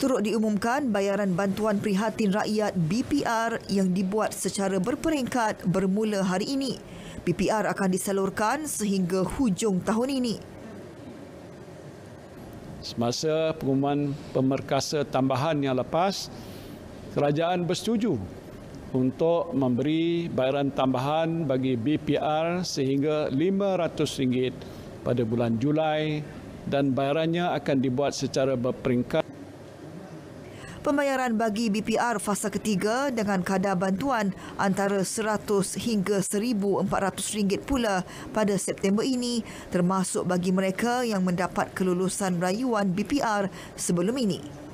Turut diumumkan bayaran bantuan prihatin rakyat BPR yang dibuat secara berperingkat bermula hari ini. BPR akan disalurkan sehingga hujung tahun ini. Semasa pengumuman pemerkasa tambahan yang lepas, kerajaan bersetuju untuk memberi bayaran tambahan bagi BPR sehingga RM500 pada bulan Julai dan bayarannya akan dibuat secara berperingkat pembayaran bagi BPR fasa ketiga dengan kadar bantuan antara RM100 hingga rm ringgit pula pada September ini termasuk bagi mereka yang mendapat kelulusan rayuan BPR sebelum ini.